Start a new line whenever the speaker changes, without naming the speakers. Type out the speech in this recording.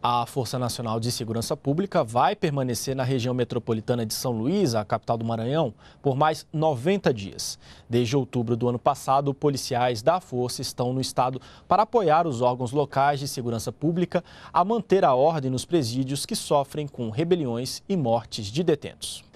A Força Nacional de Segurança Pública vai permanecer na região metropolitana de São Luís, a capital do Maranhão, por mais 90 dias. Desde outubro do ano passado, policiais da Força estão no estado para apoiar os órgãos locais de segurança pública a manter a ordem nos presídios que sofrem com rebeliões e mortes de detentos.